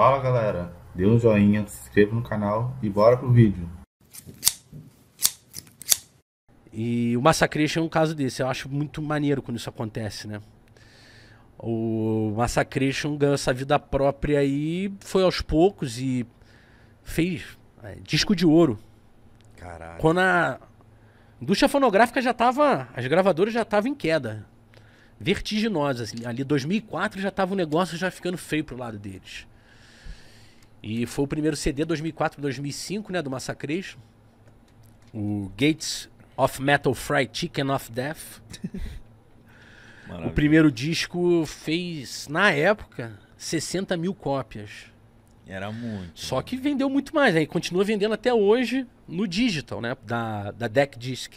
Fala galera, dê um joinha, se inscreva no canal e bora pro vídeo. E o Massacration é um caso desse, eu acho muito maneiro quando isso acontece, né? O Massacration ganhou essa vida própria e foi aos poucos e fez é, disco de ouro. Caralho. Quando a indústria fonográfica já tava, as gravadoras já estavam em queda vertiginosas. Assim. Ali 2004 já tava o um negócio já ficando feio pro lado deles. E foi o primeiro CD 2004 2005, né, do Massacration. O Gates of Metal Fried Chicken of Death. o primeiro disco fez, na época, 60 mil cópias. Era muito. Só que vendeu muito mais, aí né? continua vendendo até hoje no digital, né? Da, da Deck Disc.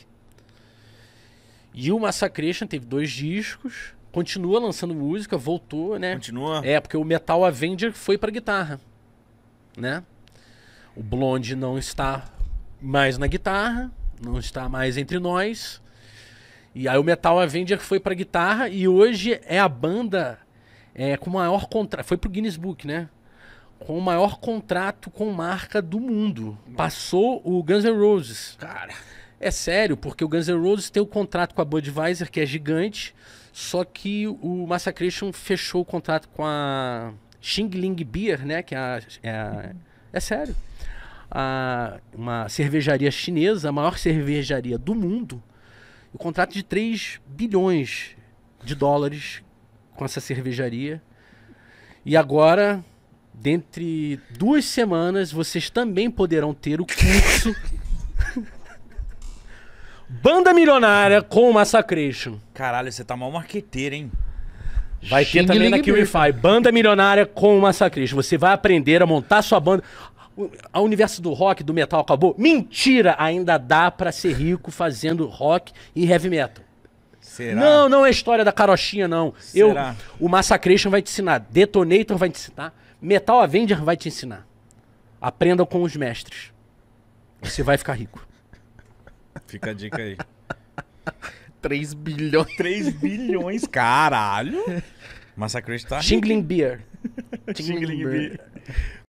E o Massacration teve dois discos, continua lançando música, voltou, né? Continua? É, porque o Metal Avenger foi pra guitarra né? O Blonde não está mais na guitarra, não está mais entre nós. E aí o Metal Avenger foi para guitarra e hoje é a banda é, com maior contrato. Foi pro Guinness Book, né? Com o maior contrato com marca do mundo. Passou o Guns N' Roses. Cara. É sério, porque o Guns N' Roses tem o um contrato com a Budweiser, que é gigante, só que o Massacration fechou o contrato com a Xing Ling Beer, né? Que é, a, é, a, é sério. A, uma cervejaria chinesa, a maior cervejaria do mundo. O um contrato de 3 bilhões de dólares com essa cervejaria. E agora, dentre duas semanas, vocês também poderão ter o curso Banda Milionária com Massacration. Caralho, você tá mal marqueteiro, hein? Vai ter também na QIFI. Banda Milionária com o Massacrista. Você vai aprender a montar sua banda. O universo do rock, do metal acabou? Mentira! Ainda dá para ser rico fazendo rock e heavy metal. Será? Não, não é história da carochinha, não. Será? Eu, o Massacration vai te ensinar, Detonator vai te ensinar, Metal Avenger vai te ensinar. Aprenda com os mestres. Você vai ficar rico. Fica a dica aí. 3 bilhões. 3 bilhões, caralho. Massacre está. Shingling Beer. Shingling Beer.